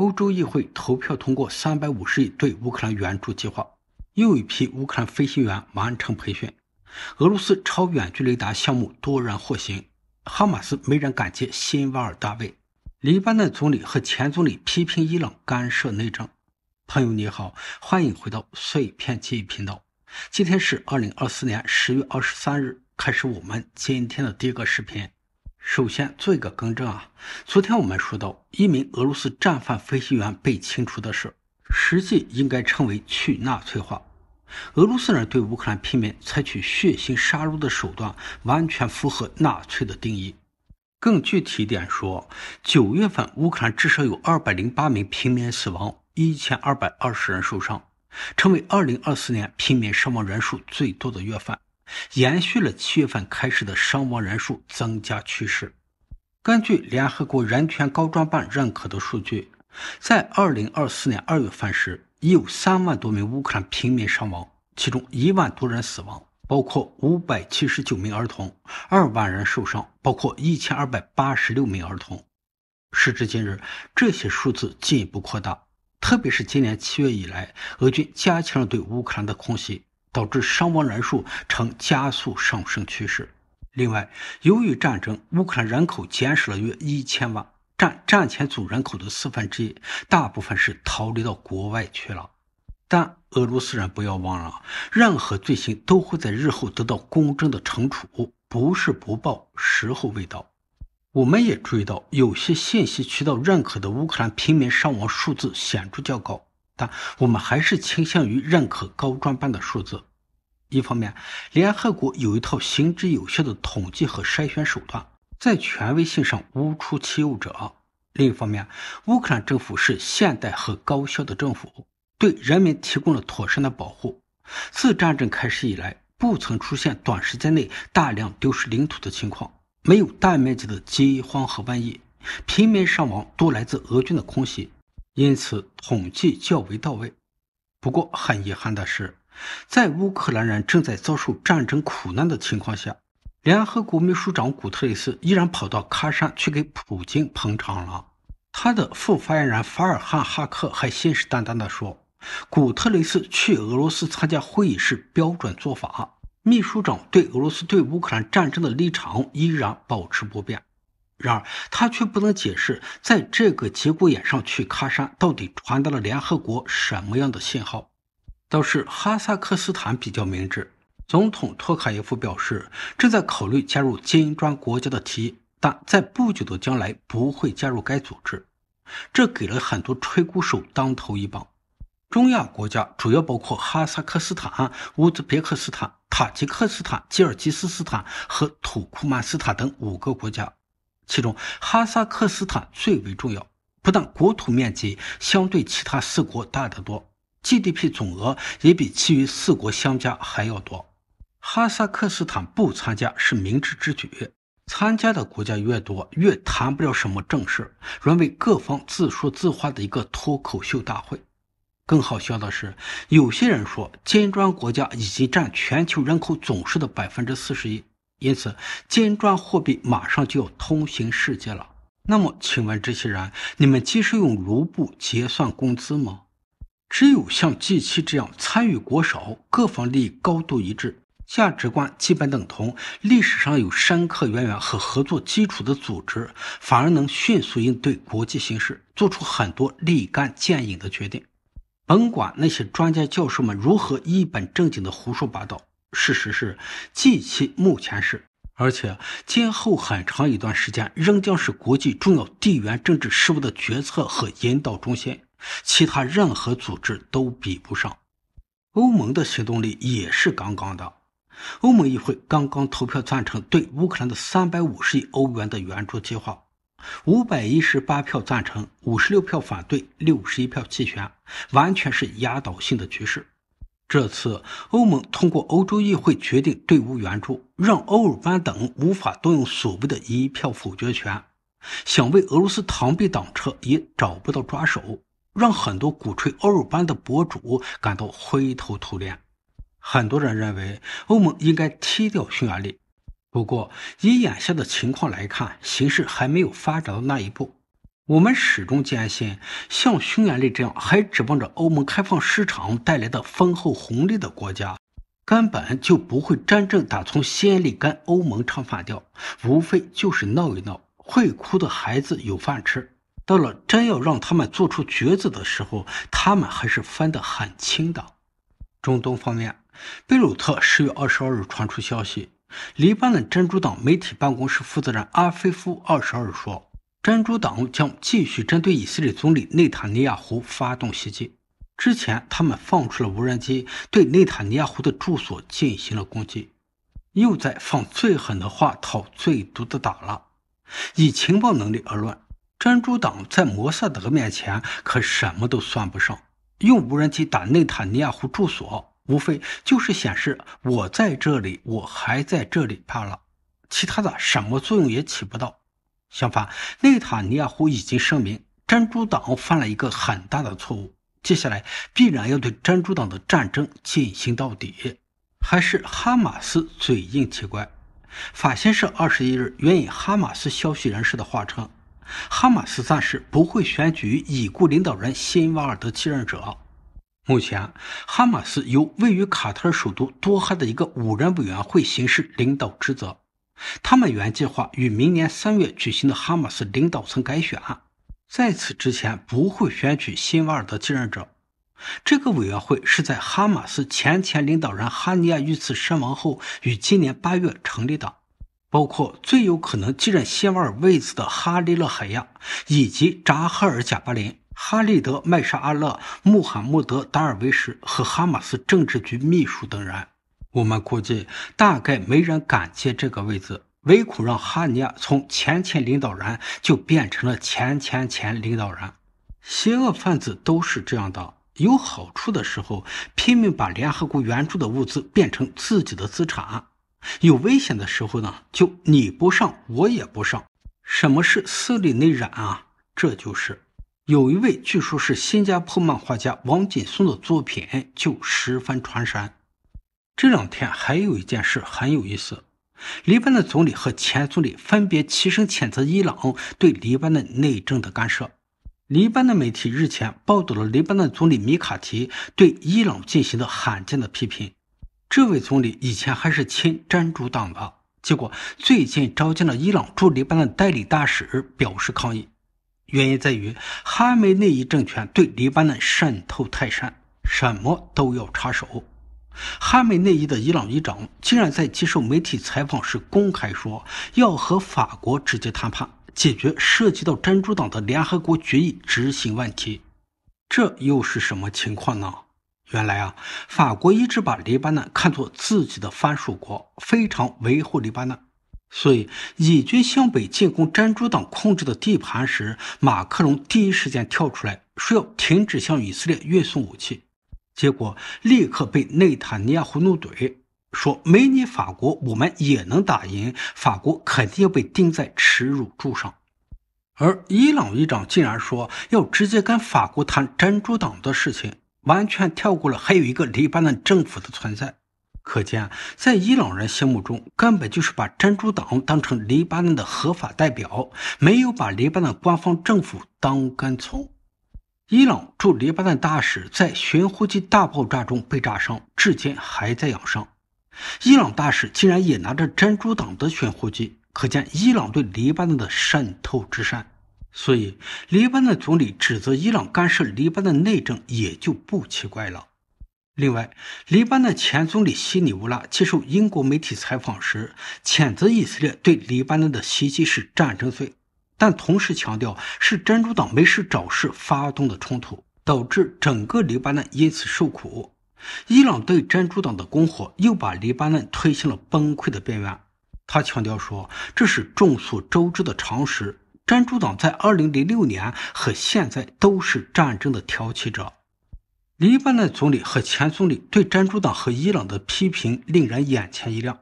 欧洲议会投票通过350亿对乌克兰援助计划，又一批乌克兰飞行员完成培训。俄罗斯超远距雷达项目多人获刑。哈马斯没人敢接新瓦尔大卫。黎巴嫩总理和前总理批评伊朗干涉内政。朋友你好，欢迎回到碎片记忆频道。今天是2024年10月23日，开始我们今天的第一个视频。首先做一个更正啊，昨天我们说到一名俄罗斯战犯飞行员被清除的事，实际应该称为去纳粹化。俄罗斯人对乌克兰平民采取血腥杀戮的手段，完全符合纳粹的定义。更具体一点说，九月份乌克兰至少有二百零八名平民死亡，一千二百二十人受伤，成为二零二四年平民伤亡人数最多的月份。延续了七月份开始的伤亡人数增加趋势。根据联合国人权高专办认可的数据，在二零二四年二月份时，已有三万多名乌克兰平民伤亡，其中一万多人死亡，包括五百七十九名儿童；二万人受伤，包括一千二百八十六名儿童。时至今日，这些数字进一步扩大，特别是今年七月以来，俄军加强了对乌克兰的空袭。导致伤亡人数呈加速上升趋势。另外，由于战争，乌克兰人口减少了约一千万，占战前总人口的四分之一，大部分是逃离到国外去了。但俄罗斯人不要忘了，任何罪行都会在日后得到公正的惩处，不是不报，时候未到。我们也注意到，有些信息渠道认可的乌克兰平民伤亡数字显著较高。但我们还是倾向于认可高专班的数字。一方面，联合国有一套行之有效的统计和筛选手段，在权威性上无出其右者；另一方面，乌克兰政府是现代和高效的政府，对人民提供了妥善的保护。自战争开始以来，不曾出现短时间内大量丢失领土的情况，没有大面积的饥荒和瘟疫，平民伤亡多来自俄军的空袭。因此，统计较为到位。不过，很遗憾的是，在乌克兰人正在遭受战争苦难的情况下，联合国秘书长古特雷斯依然跑到喀山去给普京捧场了。他的副发言人法尔汉哈克还信誓旦旦地说：“古特雷斯去俄罗斯参加会议是标准做法，秘书长对俄罗斯对乌克兰战争的立场依然保持不变。”然而，他却不能解释，在这个节骨眼上去喀山到底传达了联合国什么样的信号？倒是哈萨克斯坦比较明智，总统托卡耶夫表示，正在考虑加入金砖国家的提议，但在不久的将来不会加入该组织。这给了很多吹鼓手当头一棒。中亚国家主要包括哈萨克斯坦、乌兹别克斯坦、塔吉克斯坦、吉尔吉斯斯坦和土库曼斯坦等五个国家。其中，哈萨克斯坦最为重要，不但国土面积相对其他四国大得多，GDP 总额也比其余四国相加还要多。哈萨克斯坦不参加是明智之举，参加的国家越多，越谈不了什么正事，沦为各方自说自话的一个脱口秀大会。更好笑的是，有些人说金砖国家已经占全球人口总数的百分之四十一。因此，金砖货币马上就要通行世界了。那么，请问这些人，你们其实用卢布结算工资吗？只有像 g 七这样参与国少、各方利益高度一致、价值观基本等同、历史上有深刻渊源和合作基础的组织，反而能迅速应对国际形势，做出很多立竿见影的决定。甭管那些专家教授们如何一本正经的胡说八道。事实是，近期目前是，而且今后很长一段时间仍将是国际重要地缘政治事务的决策和引导中心，其他任何组织都比不上。欧盟的行动力也是杠杠的。欧盟议会刚刚投票赞成对乌克兰的三百五十亿欧元的援助计划，五百一十八票赞成，五十六票反对，六十一票弃权，完全是压倒性的局势。这次欧盟通过欧洲议会决定对乌援助，让欧尔班等无法动用所谓的“一票否决权”，想为俄罗斯螳臂挡车也找不到抓手，让很多鼓吹欧尔班的博主感到灰头土脸。很多人认为欧盟应该踢掉匈牙利，不过以眼下的情况来看，形势还没有发展到那一步。我们始终坚信，像匈牙利这样还指望着欧盟开放市场带来的丰厚红利的国家，根本就不会真正打从心里跟欧盟唱反调，无非就是闹一闹，会哭的孩子有饭吃。到了真要让他们做出抉择的时候，他们还是分得很清的。中东方面，贝鲁特十月二十二日传出消息，黎巴嫩真主党媒体办公室负责人阿菲夫二十二说。珍珠党将继续针对以色列总理内塔尼亚胡发动袭击。之前，他们放出了无人机，对内塔尼亚胡的住所进行了攻击。又在放最狠的话，套最毒的打了。以情报能力而论，珍珠党在摩萨德面前可什么都算不上。用无人机打内塔尼亚胡住所，无非就是显示我在这里，我还在这里罢了，其他的什么作用也起不到。相反，内塔尼亚胡已经声明，真主党犯了一个很大的错误，接下来必然要对真主党的战争进行到底。还是哈马斯嘴硬奇怪。法新社二十一日援引哈马斯消息人士的话称，哈马斯暂时不会选举已故领导人辛瓦尔德继任者。目前，哈马斯由位于卡塔尔首都多哈的一个五人委员会行使领导职责。他们原计划于明年三月举行的哈马斯领导层改选，在此之前不会选取辛瓦尔德继任者。这个委员会是在哈马斯前前领导人哈尼亚遇刺身亡后，于今年八月成立的，包括最有可能继任辛瓦尔位子的哈利勒·海亚，以及扎哈尔·贾巴林、哈利德·麦沙阿勒、穆罕默德·达尔维什和哈马斯政治局秘书等人。我们估计大概没人敢接这个位置，唯恐让哈尼亚从前前领导人就变成了前前前领导人。邪恶分子都是这样的，有好处的时候拼命把联合国援助的物资变成自己的资产，有危险的时候呢就你不上我也不上。什么是斯里内染啊？这就是有一位据说是新加坡漫画家王锦松的作品就十分传神。这两天还有一件事很有意思，黎巴嫩总理和前总理分别齐声谴责伊朗对黎巴嫩内政的干涉。黎巴嫩媒体日前报道了黎巴嫩总理米卡提对伊朗进行的罕见的批评。这位总理以前还是亲真主党的，结果最近召见了伊朗驻黎巴嫩代理大使表示抗议，原因在于哈梅内伊政权对黎巴嫩渗透太深，什么都要插手。哈梅内伊的伊朗议长竟然在接受媒体采访时公开说，要和法国直接谈判解决涉及到真主党的联合国决议执行问题，这又是什么情况呢？原来啊，法国一直把黎巴嫩看作自己的藩属国，非常维护黎巴嫩，所以以军向北进攻真主党控制的地盘时，马克龙第一时间跳出来说要停止向以色列运送武器。结果立刻被内塔尼亚胡怒怼，说没你法国，我们也能打赢，法国肯定要被钉在耻辱柱上。而伊朗议长竟然说要直接跟法国谈珍珠党的事情，完全跳过了还有一个黎巴嫩政府的存在。可见，在伊朗人心目中，根本就是把珍珠党当成黎巴嫩的合法代表，没有把黎巴嫩官方政府当根葱。伊朗驻黎巴嫩大使在寻呼机大爆炸中被炸伤，至今还在养伤。伊朗大使竟然也拿着珍珠党的寻呼机，可见伊朗对黎巴嫩的渗透之深。所以，黎巴嫩总理指责伊朗干涉黎巴嫩内政也就不奇怪了。另外，黎巴嫩前总理希尼乌拉接受英国媒体采访时，谴责以色列对黎巴嫩的袭击是战争罪。但同时强调，是真主党没事找事发动的冲突，导致整个黎巴嫩因此受苦。伊朗对真主党的攻火，又把黎巴嫩推向了崩溃的边缘。他强调说，这是众所周知的常识。真主党在2006年和现在都是战争的挑起者。黎巴嫩总理和前总理对真主党和伊朗的批评，令人眼前一亮。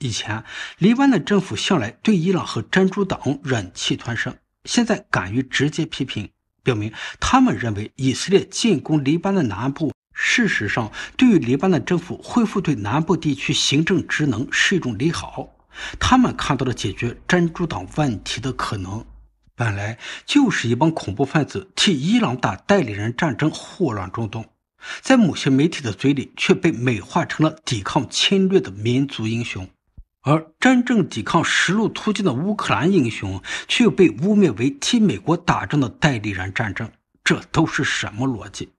以前，黎巴嫩政府向来对伊朗和真主党忍气吞声，现在敢于直接批评，表明他们认为以色列进攻黎巴嫩南部，事实上对于黎巴嫩政府恢复对南部地区行政职能是一种利好。他们看到了解决真主党问题的可能。本来就是一帮恐怖分子替伊朗打代理人战争祸乱中东，在某些媒体的嘴里却被美化成了抵抗侵略的民族英雄。而真正抵抗十路突进的乌克兰英雄，却又被污蔑为替美国打仗的代理人战争，这都是什么逻辑？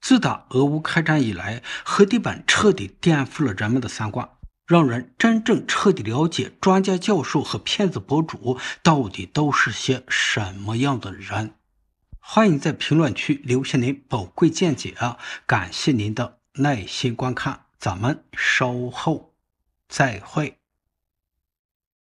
自打俄乌开战以来，核地板彻底颠覆了人们的三观，让人真正彻底了解专家教授和骗子博主到底都是些什么样的人。欢迎在评论区留下您宝贵见解啊！感谢您的耐心观看，咱们稍后再会。